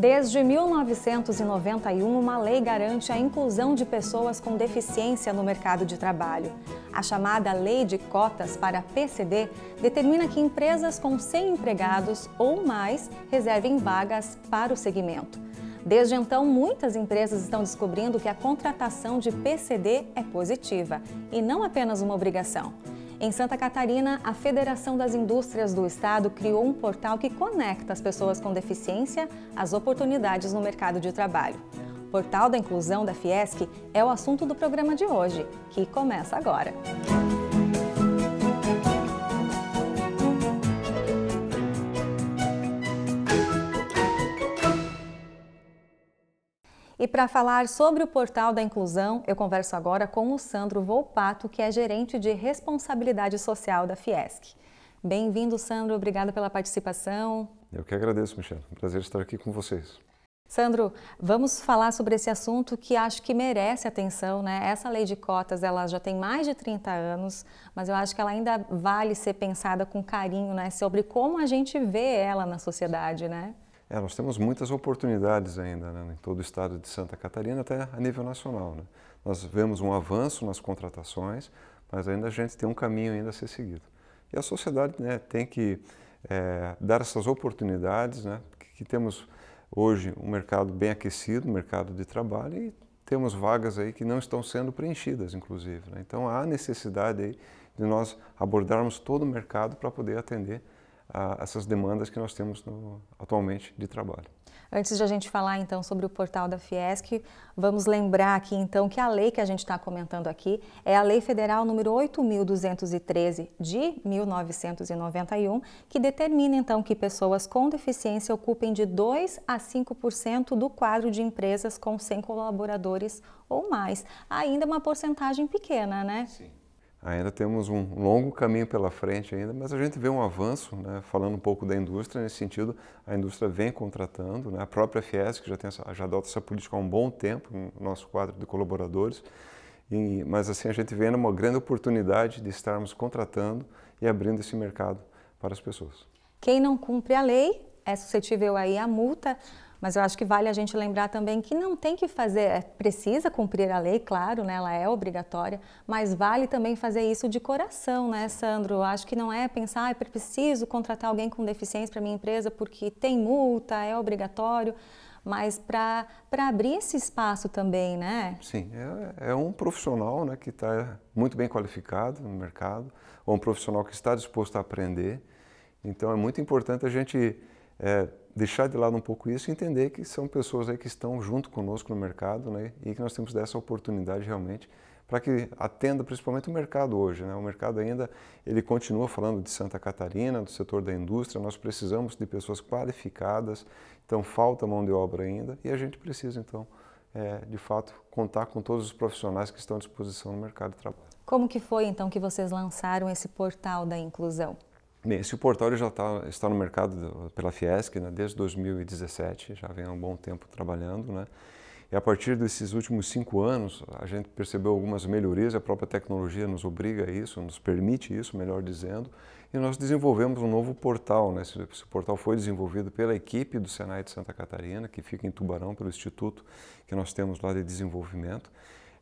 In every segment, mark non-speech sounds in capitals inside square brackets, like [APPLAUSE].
Desde 1991, uma lei garante a inclusão de pessoas com deficiência no mercado de trabalho. A chamada Lei de Cotas para PCD determina que empresas com 100 empregados ou mais reservem vagas para o segmento. Desde então, muitas empresas estão descobrindo que a contratação de PCD é positiva e não apenas uma obrigação. Em Santa Catarina, a Federação das Indústrias do Estado criou um portal que conecta as pessoas com deficiência às oportunidades no mercado de trabalho. O Portal da Inclusão da Fiesc é o assunto do programa de hoje, que começa agora. E para falar sobre o Portal da Inclusão, eu converso agora com o Sandro Volpato, que é gerente de responsabilidade social da Fiesc. Bem-vindo, Sandro. Obrigada pela participação. Eu que agradeço, Michelle. Prazer estar aqui com vocês. Sandro, vamos falar sobre esse assunto que acho que merece atenção, né? Essa lei de cotas, ela já tem mais de 30 anos, mas eu acho que ela ainda vale ser pensada com carinho, né? Sobre como a gente vê ela na sociedade, né? É, nós temos muitas oportunidades ainda né, em todo o estado de Santa Catarina, até a nível nacional. Né? Nós vemos um avanço nas contratações, mas ainda a gente tem um caminho ainda a ser seguido. E a sociedade né, tem que é, dar essas oportunidades, né, que temos hoje um mercado bem aquecido, um mercado de trabalho, e temos vagas aí que não estão sendo preenchidas, inclusive. Né? Então há necessidade aí de nós abordarmos todo o mercado para poder atender a essas demandas que nós temos no, atualmente de trabalho. Antes de a gente falar então sobre o portal da Fiesc, vamos lembrar aqui então que a lei que a gente está comentando aqui é a Lei Federal número 8.213 de 1991, que determina então que pessoas com deficiência ocupem de 2 a 5% do quadro de empresas com 100 colaboradores ou mais. Ainda uma porcentagem pequena, né? Sim. Ainda temos um longo caminho pela frente ainda, mas a gente vê um avanço, né? falando um pouco da indústria, nesse sentido, a indústria vem contratando, né? a própria Fiesc já, tem essa, já adota essa política há um bom tempo, no nosso quadro de colaboradores, e, mas assim, a gente vê uma grande oportunidade de estarmos contratando e abrindo esse mercado para as pessoas. Quem não cumpre a lei é suscetível aí à multa, mas eu acho que vale a gente lembrar também que não tem que fazer, é, precisa cumprir a lei, claro, né? ela é obrigatória, mas vale também fazer isso de coração, né, Sandro? Eu acho que não é pensar, ah, preciso contratar alguém com deficiência para minha empresa porque tem multa, é obrigatório mas para abrir esse espaço também, né? Sim, é, é um profissional né, que está muito bem qualificado no mercado, ou um profissional que está disposto a aprender. Então é muito importante a gente é, deixar de lado um pouco isso e entender que são pessoas aí que estão junto conosco no mercado né, e que nós temos dessa oportunidade realmente para que atenda principalmente o mercado hoje. Né? O mercado ainda ele continua falando de Santa Catarina, do setor da indústria, nós precisamos de pessoas qualificadas, então falta mão de obra ainda e a gente precisa então, é, de fato, contar com todos os profissionais que estão à disposição no mercado de trabalho. Como que foi então que vocês lançaram esse portal da inclusão? Bem, esse portal já tá, está no mercado pela Fiesc né, desde 2017, já vem há um bom tempo trabalhando. Né? E a partir desses últimos cinco anos, a gente percebeu algumas melhorias, a própria tecnologia nos obriga a isso, nos permite isso, melhor dizendo, e nós desenvolvemos um novo portal. Né? Esse, esse portal foi desenvolvido pela equipe do Senai de Santa Catarina, que fica em Tubarão, pelo instituto que nós temos lá de desenvolvimento.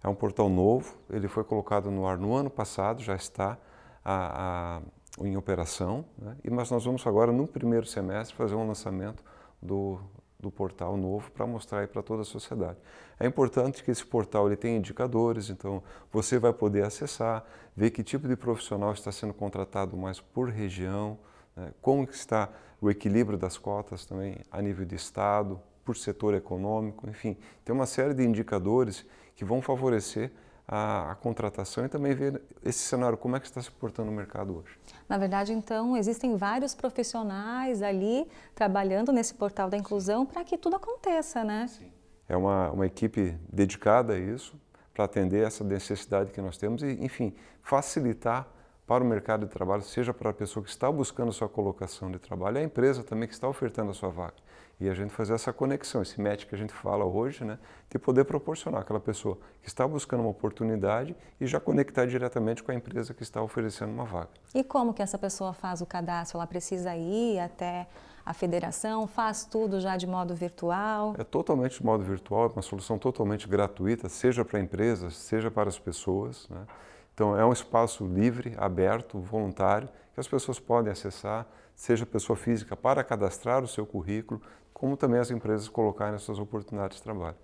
É um portal novo, ele foi colocado no ar no ano passado, já está a, a em operação, né? e mas nós vamos agora, no primeiro semestre, fazer um lançamento do, do portal novo para mostrar para toda a sociedade. É importante que esse portal ele tenha indicadores, então você vai poder acessar, ver que tipo de profissional está sendo contratado mais por região, né? como está o equilíbrio das cotas também a nível de estado, por setor econômico, enfim, tem uma série de indicadores que vão favorecer a, a, contratação e também ver esse cenário, como é que está se portando o mercado hoje. Na verdade, então, existem vários profissionais ali trabalhando nesse portal da inclusão para que tudo aconteça, né? Sim. É uma, uma equipe dedicada a isso, para atender essa necessidade que nós temos e, enfim, facilitar para o mercado de trabalho, seja para a pessoa que está buscando a sua colocação de trabalho, a empresa também que está ofertando a sua vaga. E a gente fazer essa conexão, esse match que a gente fala hoje, né, de poder proporcionar aquela pessoa que está buscando uma oportunidade e já conectar diretamente com a empresa que está oferecendo uma vaga. E como que essa pessoa faz o cadastro? Ela precisa ir até a federação? Faz tudo já de modo virtual? É totalmente de modo virtual, é uma solução totalmente gratuita, seja para empresas, seja para as pessoas. Né? Então, é um espaço livre, aberto, voluntário, que as pessoas podem acessar, seja pessoa física para cadastrar o seu currículo, como também as empresas colocarem as suas oportunidades de trabalho.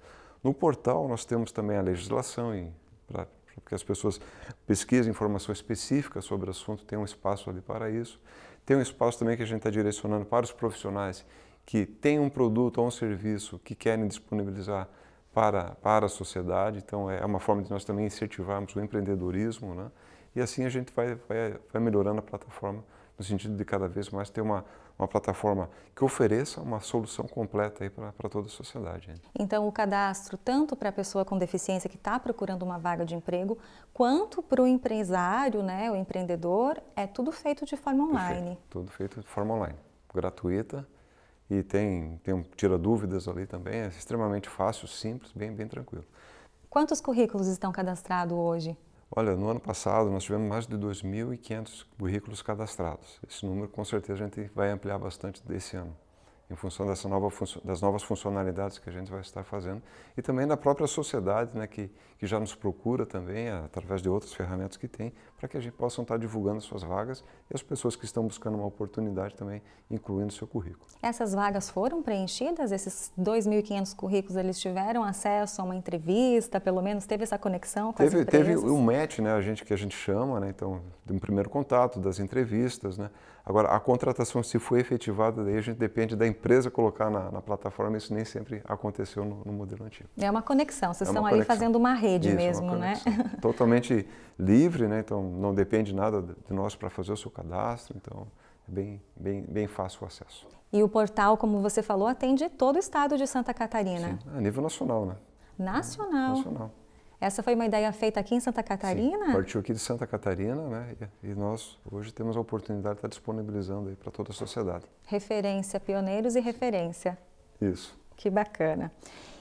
No portal, nós temos também a legislação para que as pessoas pesquisem informação específica sobre o assunto, tem um espaço ali para isso. Tem um espaço também que a gente está direcionando para os profissionais que têm um produto ou um serviço que querem disponibilizar para, para a sociedade. Então, é, é uma forma de nós também incentivarmos o empreendedorismo. Né? E assim a gente vai, vai, vai melhorando a plataforma no sentido de cada vez mais ter uma uma plataforma que ofereça uma solução completa para toda a sociedade. Né? Então, o cadastro, tanto para a pessoa com deficiência que está procurando uma vaga de emprego, quanto para o empresário, né, o empreendedor, é tudo feito de forma online. Perfeito. Tudo feito de forma online, gratuita e tem, tem um tira dúvidas ali também, é extremamente fácil, simples, bem, bem tranquilo. Quantos currículos estão cadastrados hoje? Olha, no ano passado nós tivemos mais de 2.500 currículos cadastrados. Esse número com certeza a gente vai ampliar bastante desse ano em função dessa nova das novas funcionalidades que a gente vai estar fazendo e também da própria sociedade, né, que, que já nos procura também através de outras ferramentas que tem, para que a gente possa estar divulgando suas vagas e as pessoas que estão buscando uma oportunidade também incluindo seu currículo. Essas vagas foram preenchidas? Esses 2.500 currículos eles tiveram acesso a uma entrevista, pelo menos teve essa conexão com teve, as Teve um match, né, a gente que a gente chama, né, então de um primeiro contato, das entrevistas, né. Agora a contratação se foi efetivada, daí a gente depende da empresa colocar na, na plataforma, isso nem sempre aconteceu no, no, modelo antigo. É uma conexão, vocês é estão ali fazendo uma rede isso, é mesmo, uma né? [LAUGHS] Totalmente livre, né? Então não depende nada de nós para fazer o seu cadastro, então é bem, bem, bem fácil o acesso. E o portal, como você falou, atende todo o estado de Santa Catarina. Sim, a nível nacional, né? Nacional. Nacional. Essa foi uma ideia feita aqui em Santa Catarina? Sim, partiu aqui de Santa Catarina, né? E nós hoje temos a oportunidade de estar disponibilizando aí para toda a sociedade. Referência, pioneiros e referência. Isso. Que bacana.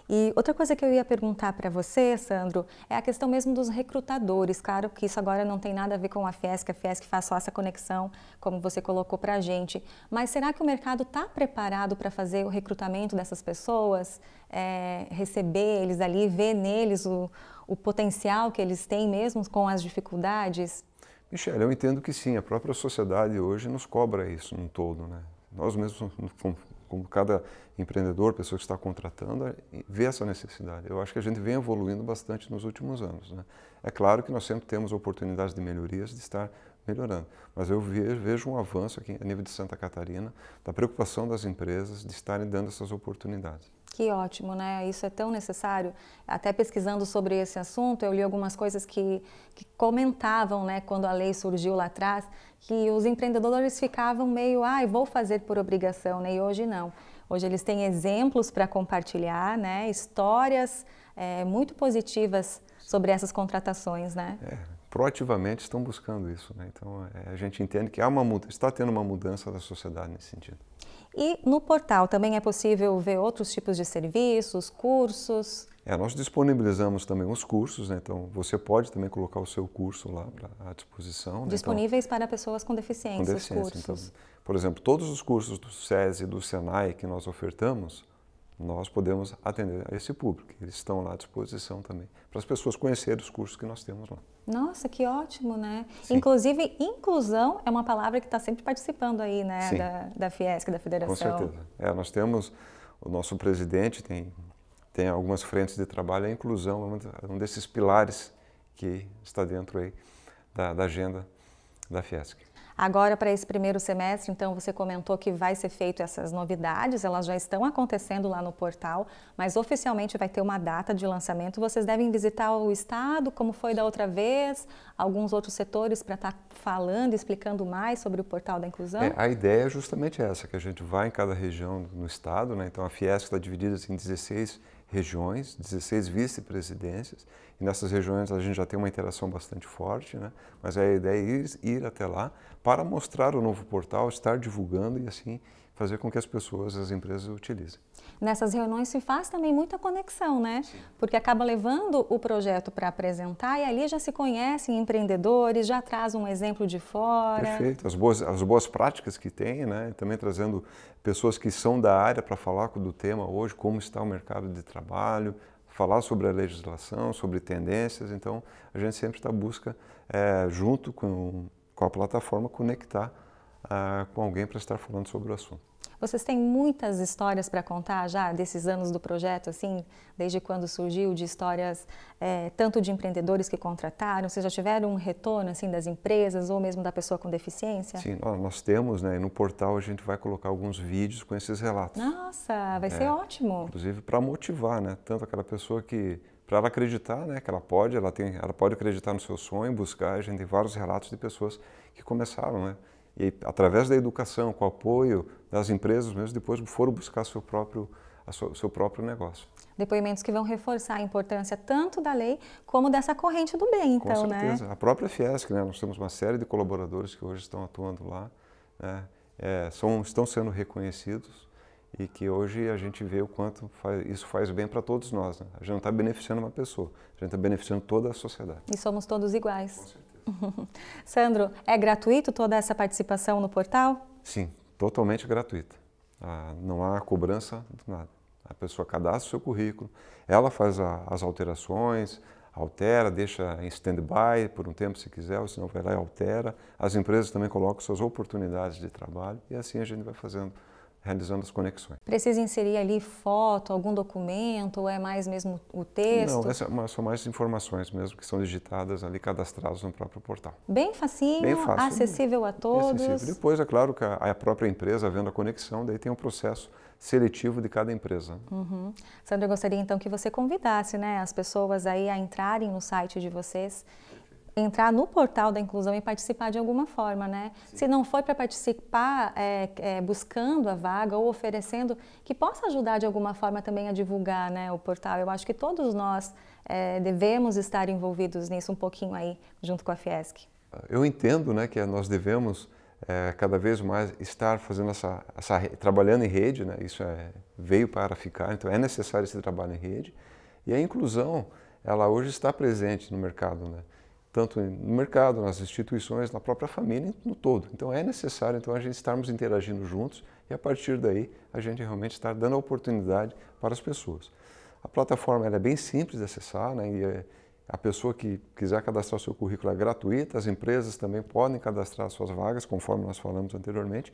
E outra coisa que eu ia perguntar para você, Sandro, é a questão mesmo dos recrutadores. Claro que isso agora não tem nada a ver com a Fiesc, a Fiesc faz só essa conexão, como você colocou para a gente. Mas será que o mercado está preparado para fazer o recrutamento dessas pessoas, é, receber eles ali, ver neles o, o potencial que eles têm mesmo com as dificuldades? Michelle, eu entendo que sim, a própria sociedade hoje nos cobra isso num todo, né? Nós mesmos, como, cada empreendedor, pessoa que está contratando, é, vê essa necessidade. Eu acho que a gente vem evoluindo bastante nos últimos anos, né? É claro que nós sempre temos oportunidades de melhorias, de estar melhorando. Mas eu vejo um avanço aqui a nível de Santa Catarina, da preocupação das empresas de estarem dando essas oportunidades. Que ótimo, né? Isso é tão necessário. Até pesquisando sobre esse assunto, eu li algumas coisas que, que comentavam, né, quando a lei surgiu lá atrás, que os empreendedores ficavam meio, ai, ah, vou fazer por obrigação, né? E hoje não. Hoje eles têm exemplos para compartilhar, né? Histórias é, muito positivas sobre essas contratações, né? É, proativamente estão buscando isso, né? Então é, a gente entende que há uma está tendo uma mudança da sociedade nesse sentido. E no portal também é possível ver outros tipos de serviços, cursos? É, nós disponibilizamos também os cursos, né? então você pode também colocar o seu curso lá à disposição. Né? Então, Disponíveis então, para pessoas com deficiência, com deficiência. Então, por exemplo, todos os cursos do SESI e do SENAI que nós ofertamos, nós podemos atender a esse público. Eles estão lá à disposição também, para as pessoas conhecerem os cursos que nós temos lá. Nossa, que ótimo, né? Sim. Inclusive, inclusão é uma palavra que está sempre participando aí, né, Sim. da, da Fiesc, da Federação. Com certeza. É, nós temos, o nosso presidente tem, tem algumas frentes de trabalho, a inclusão é um desses pilares que está dentro aí da, da agenda da Fiesc. Agora, para esse primeiro semestre, então, você comentou que vai ser feito essas novidades, elas já estão acontecendo lá no portal, mas oficialmente vai ter uma data de lançamento. Vocês devem visitar o Estado, como foi da outra vez, alguns outros setores para estar tá falando, explicando mais sobre o portal da inclusão? É, a ideia é justamente essa, que a gente vai em cada região no Estado, né? então a Fiesc está dividida em 16 regiões, 16 vice-presidências, e nessas regiões a gente já tem uma interação bastante forte, né? mas a ideia é ir, ir até lá para mostrar o novo portal, estar divulgando e assim fazer com que as pessoas, as empresas utilizem. Nessas reuniões se faz também muita conexão, né? Sim. Porque acaba levando o projeto para apresentar e ali já se conhecem empreendedores, já traz um exemplo de fora. Perfeito, as boas, as boas práticas que tem, né? Também trazendo pessoas que são da área para falar do tema hoje, como está o mercado de trabalho, falar sobre a legislação, sobre tendências. Então, a gente sempre está busca, é, junto com, com a plataforma, conectar uh, com alguém para estar falando sobre o assunto. Vocês têm muitas histórias para contar já desses anos do projeto, assim, desde quando surgiu, de histórias é, tanto de empreendedores que contrataram, vocês já tiveram um retorno, assim, das empresas ou mesmo da pessoa com deficiência? Sim, nós temos, né, no portal a gente vai colocar alguns vídeos com esses relatos. Nossa, vai é, ser ótimo! Inclusive para motivar, né, tanto aquela pessoa que para ela acreditar, né, que ela pode, ela tem, ela pode acreditar no seu sonho, buscar. A gente tem vários relatos de pessoas que começaram, né, e através da educação, com o apoio das empresas mesmo, depois foram buscar seu próprio, sua, seu próprio negócio. Depoimentos que vão reforçar a importância tanto da lei como dessa corrente do bem, então, com né? certeza. Né? A própria Fiesc, né? nós temos uma série de colaboradores que hoje estão atuando lá, né? é, são, estão sendo reconhecidos e que hoje a gente vê o quanto faz, isso faz bem para todos nós. Né? A gente não está beneficiando uma pessoa, a gente está beneficiando toda a sociedade. E somos todos iguais. [LAUGHS] Sandro, é gratuito toda essa participação no portal? Sim, totalmente gratuita. Ah, não há cobrança de nada. A pessoa cadastra o seu currículo, ela faz a, as alterações, altera, deixa em stand-by por um tempo se quiser, ou se não vai lá e altera. As empresas também colocam suas oportunidades de trabalho e assim a gente vai fazendo realizando as conexões. Precisa inserir ali foto, algum documento, ou é mais mesmo o texto? Não, essa, é são mais informações mesmo que são digitadas ali, cadastradas no próprio portal. Bem facinho, Bem fácil, acessível a todos. Acessível. Depois, é claro, que a, própria empresa vendo a conexão, daí tem um processo seletivo de cada empresa. Né? Uhum. Sandra, eu gostaria então que você convidasse né, as pessoas aí a entrarem no site de vocês entrar no portal da inclusão e participar de alguma forma, né? Sim. Se não foi para participar é, é, buscando a vaga ou oferecendo, que possa ajudar de alguma forma também a divulgar né, o portal. Eu acho que todos nós é, devemos estar envolvidos nisso um pouquinho aí, junto com a Fiesc. Eu entendo né, que nós devemos é, cada vez mais estar fazendo essa, essa trabalhando em rede, né? Isso é, veio para ficar, então é necessário esse trabalho em rede. E a inclusão, ela hoje está presente no mercado, né? tanto no mercado, nas instituições, na própria família, no todo. Então é necessário então a gente estarmos interagindo juntos e a partir daí a gente realmente estar dando a oportunidade para as pessoas. A plataforma é bem simples de acessar, né? E é, a pessoa que quiser cadastrar seu currículo é gratuita, as empresas também podem cadastrar suas vagas, conforme nós falamos anteriormente.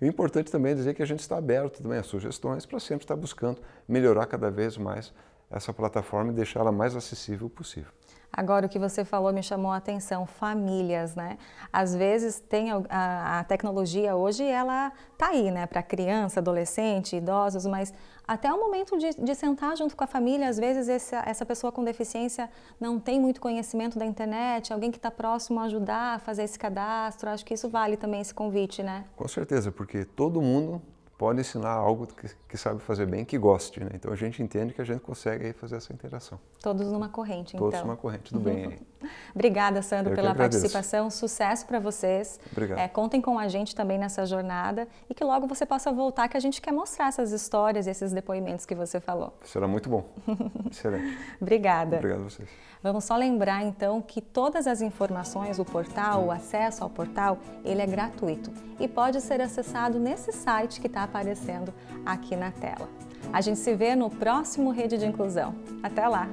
E o importante também é dizer que a gente está aberto também a sugestões para sempre estar buscando melhorar cada vez mais essa plataforma e deixá-la mais acessível possível. Agora, o que você falou me chamou a atenção, famílias, né? Às vezes tem a, a tecnologia hoje, ela tá aí, né? Para criança, adolescente, idosos, mas até o momento de, de, sentar junto com a família, às vezes essa, essa pessoa com deficiência não tem muito conhecimento da internet, alguém que está próximo a ajudar a fazer esse cadastro, acho que isso vale também esse convite, né? Com certeza, porque todo mundo pode ensinar algo que, que, sabe fazer bem, que goste. Né? Então a gente entende que a gente consegue aí fazer essa interação. Todos numa corrente, então. Todos numa corrente, tudo bem. Aí. [LAUGHS] Obrigada, Sandro, Eu pela participação. Sucesso para vocês. Obrigado. É, contem com a gente também nessa jornada e que logo você possa voltar, que a gente quer mostrar essas histórias e esses depoimentos que você falou. Será muito bom. [LAUGHS] Excelente. Obrigada. Obrigado a vocês. Vamos só lembrar, então, que todas as informações, o portal, o acesso ao portal, ele é gratuito e pode ser acessado nesse site que está aparecendo aqui na tela. A gente se vê no próximo Rede de Inclusão. Até lá!